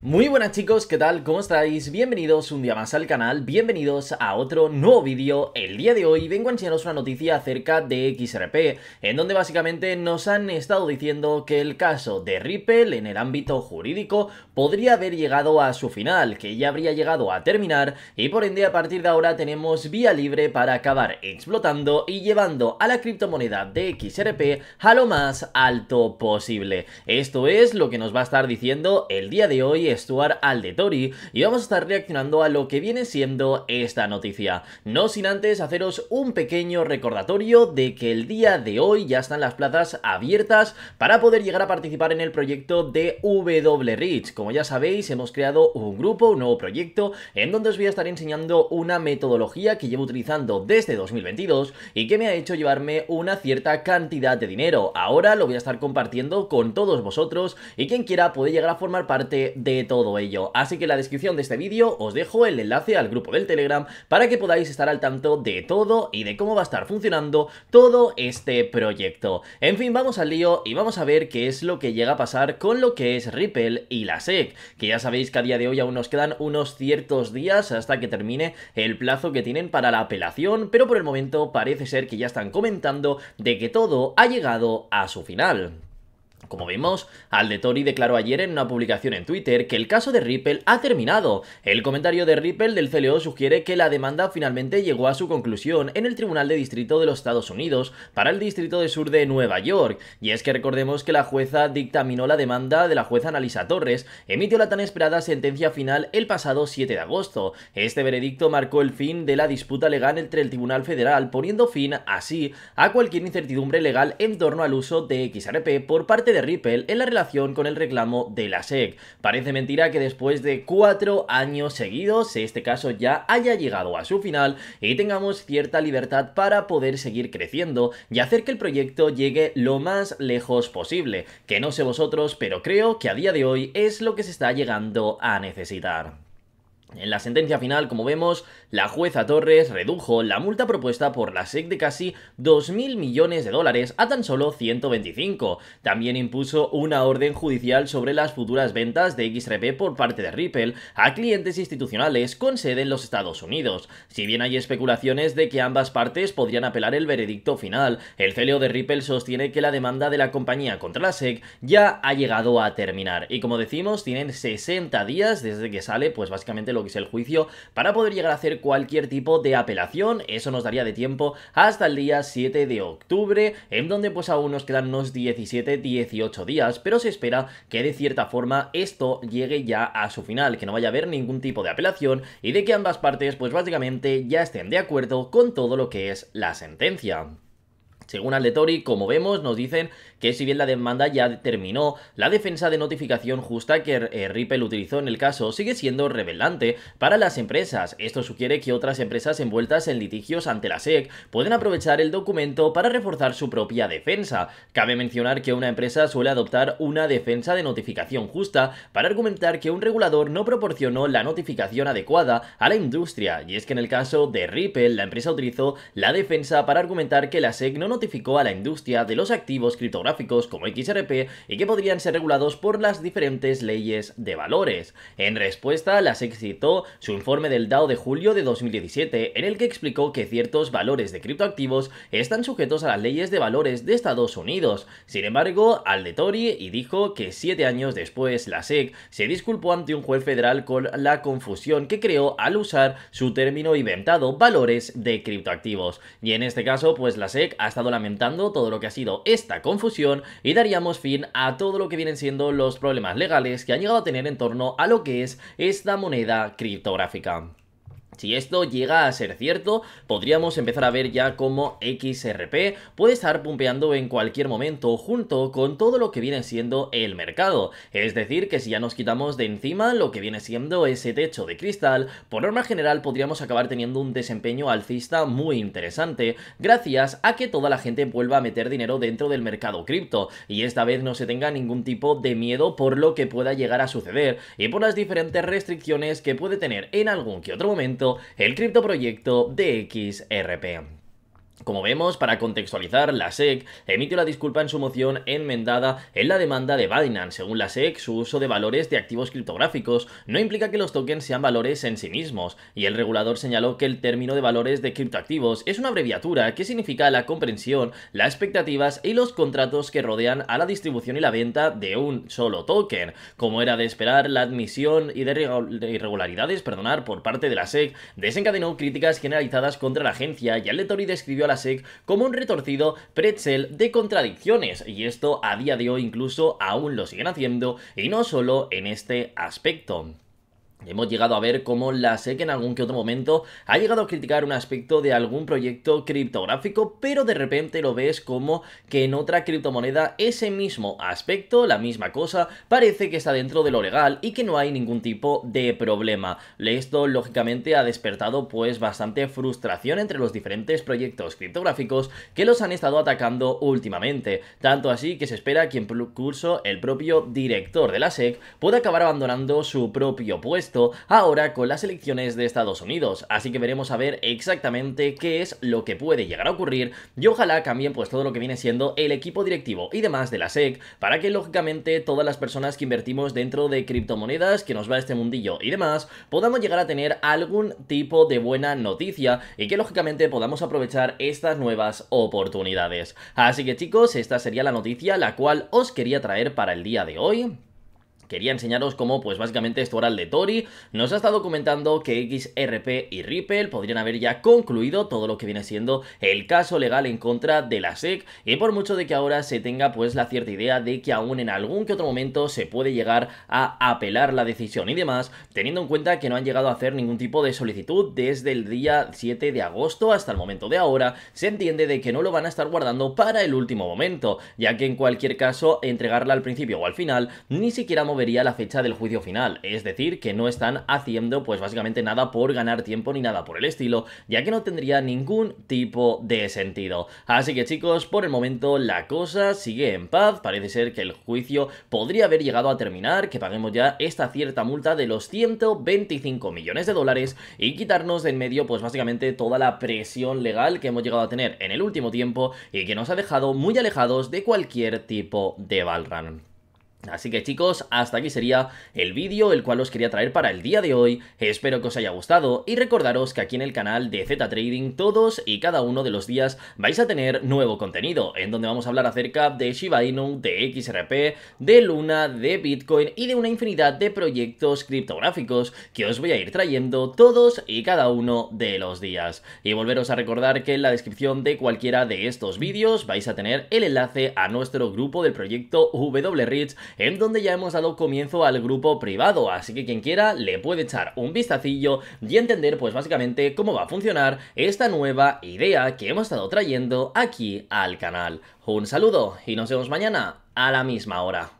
Muy buenas chicos, ¿qué tal? ¿Cómo estáis? Bienvenidos un día más al canal, bienvenidos a otro nuevo vídeo. El día de hoy vengo a enseñaros una noticia acerca de XRP, en donde básicamente nos han estado diciendo que el caso de Ripple en el ámbito jurídico podría haber llegado a su final, que ya habría llegado a terminar y por ende a partir de ahora tenemos vía libre para acabar explotando y llevando a la criptomoneda de XRP a lo más alto posible. Esto es lo que nos va a estar diciendo el día de hoy al Stuart Aldetori y vamos a estar reaccionando a lo que viene siendo esta noticia. No sin antes haceros un pequeño recordatorio de que el día de hoy ya están las plazas abiertas para poder llegar a participar en el proyecto de WReach. Como ya sabéis, hemos creado un grupo, un nuevo proyecto, en donde os voy a estar enseñando una metodología que llevo utilizando desde 2022 y que me ha hecho llevarme una cierta cantidad de dinero. Ahora lo voy a estar compartiendo con todos vosotros y quien quiera puede llegar a formar parte de todo ello. Así que en la descripción de este vídeo os dejo el enlace al grupo del Telegram para que podáis estar al tanto de todo y de cómo va a estar funcionando todo este proyecto. En fin, vamos al lío y vamos a ver qué es lo que llega a pasar con lo que es Ripple y la SEC, que ya sabéis que a día de hoy aún nos quedan unos ciertos días hasta que termine el plazo que tienen para la apelación, pero por el momento parece ser que ya están comentando de que todo ha llegado a su final. Como vimos, Aldetori declaró ayer en una publicación en Twitter que el caso de Ripple ha terminado. El comentario de Ripple del CLO sugiere que la demanda finalmente llegó a su conclusión en el Tribunal de Distrito de los Estados Unidos para el Distrito de Sur de Nueva York. Y es que recordemos que la jueza dictaminó la demanda de la jueza Analisa Torres, emitió la tan esperada sentencia final el pasado 7 de agosto. Este veredicto marcó el fin de la disputa legal entre el Tribunal Federal, poniendo fin así a cualquier incertidumbre legal en torno al uso de XRP por parte de Ripple en la relación con el reclamo de la SEC. Parece mentira que después de cuatro años seguidos, este caso ya haya llegado a su final y tengamos cierta libertad para poder seguir creciendo y hacer que el proyecto llegue lo más lejos posible, que no sé vosotros, pero creo que a día de hoy es lo que se está llegando a necesitar. En la sentencia final, como vemos, la jueza Torres redujo la multa propuesta por la SEC de casi 2.000 millones de dólares a tan solo 125. También impuso una orden judicial sobre las futuras ventas de XRP por parte de Ripple a clientes institucionales con sede en los Estados Unidos. Si bien hay especulaciones de que ambas partes podrían apelar el veredicto final, el CEO de Ripple sostiene que la demanda de la compañía contra la SEC ya ha llegado a terminar. Y como decimos, tienen 60 días desde que sale, pues básicamente que es el juicio para poder llegar a hacer cualquier tipo de apelación. Eso nos daría de tiempo hasta el día 7 de octubre, en donde pues aún nos quedan unos 17-18 días, pero se espera que de cierta forma esto llegue ya a su final, que no vaya a haber ningún tipo de apelación y de que ambas partes pues básicamente ya estén de acuerdo con todo lo que es la sentencia. Según Alletori, como vemos, nos dicen que si bien la demanda ya terminó, la defensa de notificación justa que eh, Ripple utilizó en el caso sigue siendo revelante para las empresas. Esto sugiere que otras empresas envueltas en litigios ante la SEC pueden aprovechar el documento para reforzar su propia defensa. Cabe mencionar que una empresa suele adoptar una defensa de notificación justa para argumentar que un regulador no proporcionó la notificación adecuada a la industria, y es que en el caso de Ripple, la empresa utilizó la defensa para argumentar que la SEC no notificó a la industria de los activos criptográficos como XRP y que podrían ser regulados por las diferentes leyes de valores. En respuesta, la SEC citó su informe del DAO de julio de 2017, en el que explicó que ciertos valores de criptoactivos están sujetos a las leyes de valores de Estados Unidos. Sin embargo, al de Tory y dijo que siete años después la SEC se disculpó ante un juez federal con la confusión que creó al usar su término inventado valores de criptoactivos. Y en este caso, pues la SEC ha estado lamentando todo lo que ha sido esta confusión y daríamos fin a todo lo que vienen siendo los problemas legales que han llegado a tener en torno a lo que es esta moneda criptográfica. Si esto llega a ser cierto, podríamos empezar a ver ya cómo XRP puede estar pumpeando en cualquier momento junto con todo lo que viene siendo el mercado. Es decir, que si ya nos quitamos de encima lo que viene siendo ese techo de cristal, por norma general podríamos acabar teniendo un desempeño alcista muy interesante, gracias a que toda la gente vuelva a meter dinero dentro del mercado cripto, y esta vez no se tenga ningún tipo de miedo por lo que pueda llegar a suceder, y por las diferentes restricciones que puede tener en algún que otro momento el criptoproyecto de XRP. Como vemos, para contextualizar, la SEC emitió la disculpa en su moción enmendada en la demanda de Binance. Según la SEC, su uso de valores de activos criptográficos no implica que los tokens sean valores en sí mismos, y el regulador señaló que el término de valores de criptoactivos es una abreviatura que significa la comprensión, las expectativas y los contratos que rodean a la distribución y la venta de un solo token. Como era de esperar, la admisión y de irregularidades perdonar, por parte de la SEC desencadenó críticas generalizadas contra la agencia y el describió a la como un retorcido pretzel de contradicciones, y esto a día de hoy incluso aún lo siguen haciendo, y no solo en este aspecto. Hemos llegado a ver cómo la SEC en algún que otro momento ha llegado a criticar un aspecto de algún proyecto criptográfico, pero de repente lo ves como que en otra criptomoneda ese mismo aspecto, la misma cosa, parece que está dentro de lo legal y que no hay ningún tipo de problema. Esto lógicamente ha despertado pues bastante frustración entre los diferentes proyectos criptográficos que los han estado atacando últimamente, tanto así que se espera que en curso el propio director de la SEC pueda acabar abandonando su propio puesto ahora con las elecciones de Estados Unidos, así que veremos a ver exactamente qué es lo que puede llegar a ocurrir y ojalá cambien pues todo lo que viene siendo el equipo directivo y demás de la SEC para que lógicamente todas las personas que invertimos dentro de criptomonedas que nos va este mundillo y demás podamos llegar a tener algún tipo de buena noticia y que lógicamente podamos aprovechar estas nuevas oportunidades. Así que chicos, esta sería la noticia la cual os quería traer para el día de hoy quería enseñaros cómo, pues básicamente esto era el de Tori, nos ha estado comentando que XRP y Ripple podrían haber ya concluido todo lo que viene siendo el caso legal en contra de la SEC y por mucho de que ahora se tenga pues la cierta idea de que aún en algún que otro momento se puede llegar a apelar la decisión y demás, teniendo en cuenta que no han llegado a hacer ningún tipo de solicitud desde el día 7 de agosto hasta el momento de ahora, se entiende de que no lo van a estar guardando para el último momento, ya que en cualquier caso entregarla al principio o al final ni siquiera vería la fecha del juicio final, es decir, que no están haciendo pues básicamente nada por ganar tiempo ni nada por el estilo, ya que no tendría ningún tipo de sentido. Así que chicos, por el momento la cosa sigue en paz, parece ser que el juicio podría haber llegado a terminar, que paguemos ya esta cierta multa de los 125 millones de dólares y quitarnos de en medio pues básicamente toda la presión legal que hemos llegado a tener en el último tiempo y que nos ha dejado muy alejados de cualquier tipo de Valran. Así que chicos, hasta aquí sería el vídeo el cual os quería traer para el día de hoy, espero que os haya gustado y recordaros que aquí en el canal de Z Trading todos y cada uno de los días vais a tener nuevo contenido, en donde vamos a hablar acerca de Shiba Inu, de XRP, de Luna, de Bitcoin y de una infinidad de proyectos criptográficos que os voy a ir trayendo todos y cada uno de los días. Y volveros a recordar que en la descripción de cualquiera de estos vídeos vais a tener el enlace a nuestro grupo del proyecto WRITS en donde ya hemos dado comienzo al grupo privado, así que quien quiera le puede echar un vistacillo y entender pues básicamente cómo va a funcionar esta nueva idea que hemos estado trayendo aquí al canal. Un saludo y nos vemos mañana a la misma hora.